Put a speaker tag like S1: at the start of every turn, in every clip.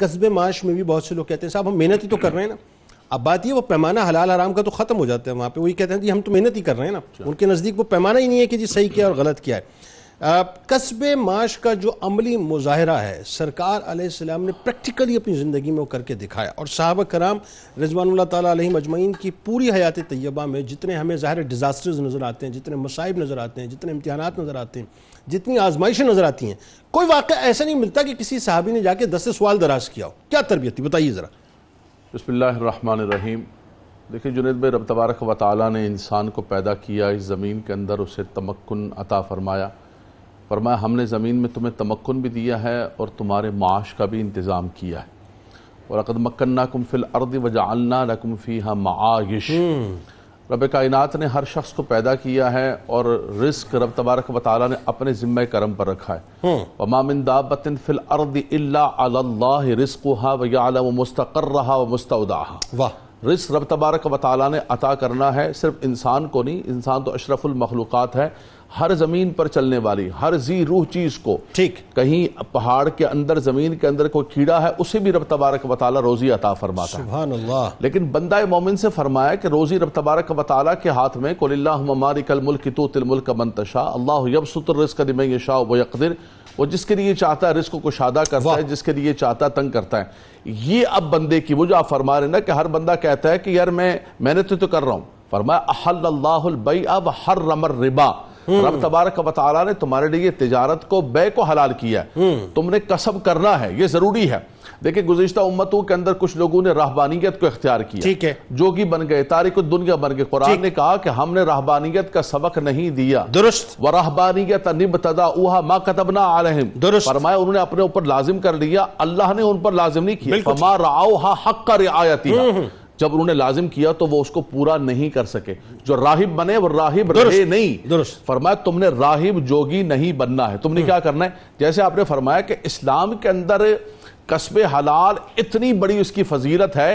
S1: कस्बे माश में भी बहुत से लोग कहते हैं साहब हम मेहनत ही तो कर रहे हैं ना अब बात ये वो पैमाना हलाल हराम का तो खत्म हो जाता है वहाँ पे वही कहते हैं जी हम तो मेहनत ही कर रहे हैं ना अच्छा। उनके नज़दीक वो पैमाना ही नहीं है कि जी सही किया और गलत किया है कस्बे माश का जो अमली मुजाहरा है सरकार सलाम ने प्रैक्टिकली अपनी ज़िंदगी में वो करके दिखाया और साहब कराम रजवानल तम अजमैन की पूरी हयात तयबा में जितने हमें ज़ाहिर डिज़ास्टर्स नज़र आते हैं जितने मसाइब नज़र आते हैं जितने इम्तहान नज़र आते हैं जितनी आजमाइशें नज़र आती हैं कोई वाक़ ऐसा नहीं मिलता कि किसी साहबी ने जाके दस सवाल दराज किया हो क्या तरबियत थी बताइए ज़रा बसमीम देखिए जुनेद भाई रब तबारक व ताली ने इंसान को पैदा किया इस ज़मीन के अंदर उसे तमक्न अता फरमाया फरमाया हमने ज़मीन में तुम्हें तमक्न भी दिया है और तुम्हारे माश का भी इंतज़ाम किया है और अकद मक्न्ना कुम फिल अर्द वजालना रकम फ़ी हा मायश हम्म। रब कायनात ने हर शख्स को पैदा किया है और रिस्क रब तबारक वाली ने अपने ज़िम्मे करम पर रखा है हम्म। वमामिन दाबतिन फिल अर्द अल्ला रिस्क हा वम मुस्तकर रहा व मुस्तदा वाह रिस्क रब तबारक वाली ने अता करना है सिर्फ इंसान को नहीं इंसान तो अशरफुल मखलूक़ात है हर जमीन पर चलने वाली हर जी रूह चीज को ठीक कहीं पहाड़ के अंदर जमीन के अंदर कोई कीड़ा है उसे भी रब तबारक वाली रोजी अता फरमाता है लेकिन बंदा मोमिन से फरमाया कि रोजी रब तबारक वाली के हाथ में कोल्लामारिकल मुल्क तो तिलमुल्क मनतशा अल्लाह यबसुतर शाह वो जिसके लिए चाहता है रिस्क को कुशादा करता है जिसके लिए चाहता तंग करता है ये अब बंदे की वो जो आप फरमा रहे ना कि हर बंदा कहता है कि यार मैं मेहनत तो, तो कर रहा हूं फरमाया अहल्लाबई अब हर रमर रिबा हम्म। रब तबारक वाली ने तुम्हारे लिए तजारत को बे को हलाल किया है हम्म। तुमने कसब करना है यह जरूरी है देखिए गुजशत उम्मतों के अंदर कुछ लोगों ने रहबानियत को इख्तियार किया ठीक है जो कि बन गए तारीख दुनिया बन गए कुरान ने कहा कि हमने रहबानियत का सबक नहीं दिया दुरुस्त व रहबानियत निबतदा उहा मा कतबना आलहिम दुरुस्त फरमाया उन्होंने अपने ऊपर लाजिम कर लिया अल्लाह ने उन पर लाजिम नहीं किया फमा राओ हक का रियायती जब उन्होंने लाजिम किया तो वो उसको पूरा नहीं कर सके जो राहिब बने वो राहिब रहे नहीं फरमाया तुमने राहिब जोगी नहीं बनना है तुमने हम्म। क्या करना है जैसे आपने फरमाया कि इस्लाम के अंदर कस्बे हलाल इतनी बड़ी उसकी फजीलत है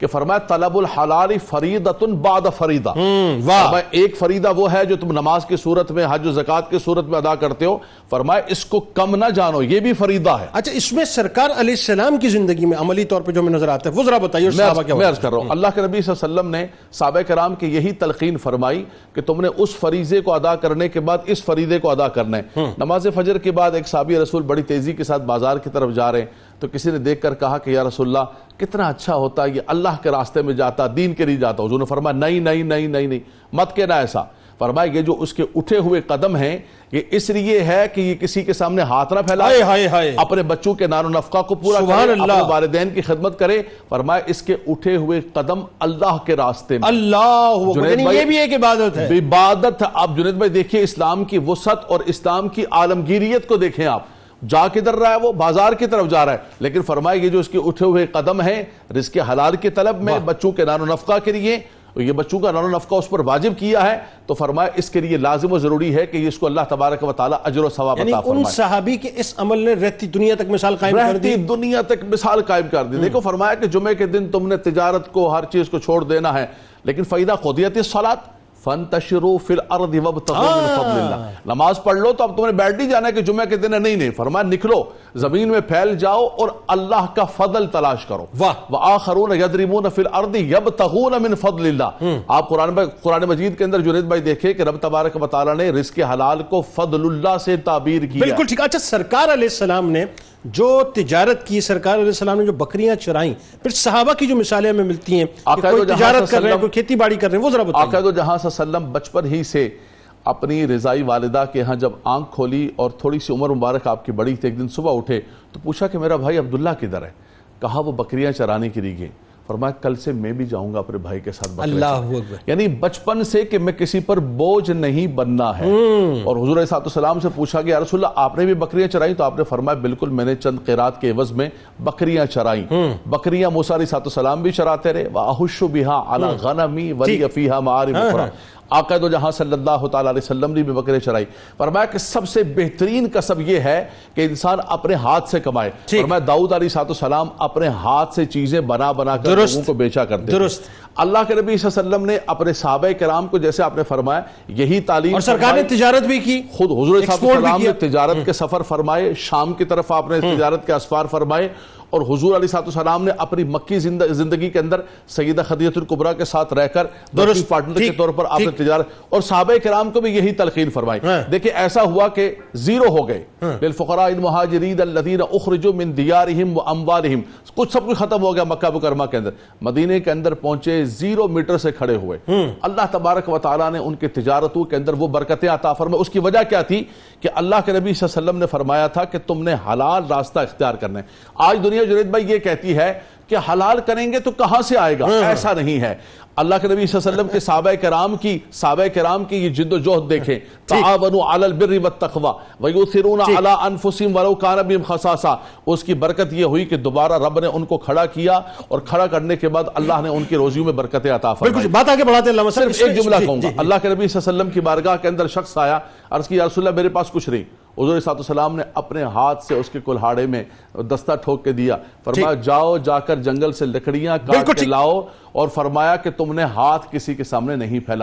S1: कि फरमाए तलबुल हलाल फरीदतुन बाद फरीदा हम्म, वाह एक फरीदा वो है जो तुम नमाज की सूरत में हज जक़ात की सूरत में अदा करते हो फरमाए इसको कम ना जानो ये भी फरीदा है अच्छा इसमें सरकार सलाम की जिंदगी में अमली तौर पर जो हमें नजर आता है वो जरा बताइए मैं अर्ज कर रहा हूँ हम्म। अल्लाह के नबी वसल्लम ने साब कराम की यही तलखीन फरमाई कि तुमने उस फरीजे को अदा करने के बाद इस फरीदे को अदा करना है हम्म। नमाज फजर के बाद एक साबी रसूल बड़ी तेजी के साथ बाजार की तरफ जा रहे हैं तो किसी ने देख कर कहा कि या रसोल्ला कितना अच्छा होता ये अल्लाह के रास्ते में जाता दीन के लिए जाता उन्होंने फरमाया नहीं नहीं नहीं नहीं नहीं मत कहना ऐसा फरमाया ये जो उसके उठे हुए कदम हैं ये इसलिए है कि ये किसी के सामने हाथ ना फैलाए हाय हाय अपने बच्चों के नानो नफका को पूरा करे वालदेन की खिदमत करे फरमाए इसके उठे हुए कदम अल्लाह के रास्ते में अल्लाह ये भी एक इबादत है इबादत आप जुनेद भाई देखिए इस्लाम की वसत और इस्लाम की आलमगीरियत को देखें आप जा किधर रहा है वो बाजार की तरफ जा रहा है लेकिन फरमाया जो इसके उठे हुए कदम है रिस्क हलाल की तलब में बच्चों के नानो नफका के लिए तो ये बच्चों का नानो नफका उस पर वाजिब किया है तो फरमाया इसके लिए लाजिम और जरूरी है कि इसको अल्लाह तबारक वाली अजर सहाबी के इस अमल ने रहती दुनिया तक मिसाल कायम कर दी दुनिया तक मिसाल कायम कर दी हम्म। देखो फरमाया कि जुमे के दिन तुमने तजारत को हर चीज को छोड़ देना है लेकिन फैदा खुदियत सलात फन तशरो फिर अर्द नमाज पढ़ लो तो अब तुम्हें बैठ नहीं जाना कि जुम्मे के दिन है नहीं नहीं फरमाया निकलो जमीन में फैल जाओ और अल्लाह का फदल तलाश करो वाह वह आखरून यदरिमून फिर अर्द यब तहून मिन फजल हम्म। आप कुरान कुरान मजीद के अंदर जुनेद भाई देखे कि रब तबारक वाली ने रिस्क हलाल को फजल्ला से ताबीर की बिल्कुल ठीक अच्छा सरकार ने जो तिजारत की सरकार ने जो बकरियां चराई फिर सहाबा की जो मिसालें हमें मिलती हैं कोई तिजारत कर रहे हैं कोई खेती बाड़ी कर रहे हैं वो जरा बताओ जहां सल्लम बचपन ही से अपनी रजाई वालदा के यहाँ जब आंख खोली और थोड़ी सी उम्र मुबारक आपकी बड़ी थी एक दिन सुबह उठे तो पूछा कि मेरा भाई अब्दुल्ला किधर है कहा वो बकरियां चराने के लिए गई फरमाया कल से मैं भी जाऊंगा अपने भाई के साथ अल्लाह यानी बचपन से कि मैं किसी पर बोझ नहीं बनना है हम्म। और हजूर सलाम से पूछा गया रसुल्ला आपने भी बकरियां चराई तो आपने फरमाया बिल्कुल मैंने चंद किरात के एवज में बकरियां चराई हम्म। बकरियां सातो सलाम भी चराते रहे वाहुशु बिहा अला हम्म। गनमी वली अफीहा मारिम आकद जहाँ सल्ला तसम ने भी बकर शराई फरमाया कि सबसे बेहतरीन कसब यह है कि इंसान अपने हाथ से कमाए फरमाया दाऊद अली सलाम अपने हाथ से चीज़ें बना बना कर लोगों को बेचा करते दुरुस्त अल्लाह के नबी वसल्लम ने अपने साहब कराम को जैसे आपने फरमाया यही तालीम और सरकार ने तजारत भी की खुद हजूर साहब ने तजारत हम्म। के सफर फरमाए शाम की तरफ आपने हम्म। तजारत के असफार फरमाए और हजूर अली सलाम ने अपनी मक्की जिंदगी के अंदर सईदा कुबरा के साथ रहकर दुरुस्त तो पार्टनर के तौर पर आपने तजार और साहब कराम को भी यही तलकीन फरमाई हाँ। देखिए ऐसा हुआ कि जीरो हो गए हाँ। फकरा महाजरीद मिन व कुछ सब कुछ खत्म हो गया मक्का बकरमा के अंदर मदीने के अंदर पहुंचे जीरो मीटर से खड़े हुए हम्म। अल्लाह तबारक व ने उनकी तजारतों के अंदर वो बरकतें अता फरमाई उसकी वजह क्या थी कि अल्लाह के नबी वसल्लम ने फरमाया था कि तुमने हलाल रास्ता इख्तियार करना है आज दुनिया दुनिया जुरेद भाई ये कहती है कि हलाल करेंगे तो कहां से आएगा हाँ। ऐसा नहीं है अल्लाह के नबी वसल्लम के साब कराम की साब कराम की ये जिद्दोजहद देखें तावन अल बिर्री व तकवा वयूसिरून अला अनफुसिम वलो कानबीम खसासा उसकी बरकत यह हुई कि दोबारा रब ने उनको खड़ा किया और खड़ा करने के बाद अल्लाह ने उनकी रोजियों में बरकतें अता फरमाई बात आगे बढ़ाते हैं सिर्फ एक जुमला कहूंगा अल्लाह के नबी वसल्लम की बारगाह के अंदर शख्स आया अर्ज किया रसुल्ला मेरे पास कुछ नहीं हजूर सलाम ने अपने हाथ से उसके कुल्हाड़े में दस्ता ठोक के दिया फरमाया जाओ जाकर जंगल से लकड़ियां लाओ और फरमाया कि तुमने हाथ किसी के सामने नहीं फैला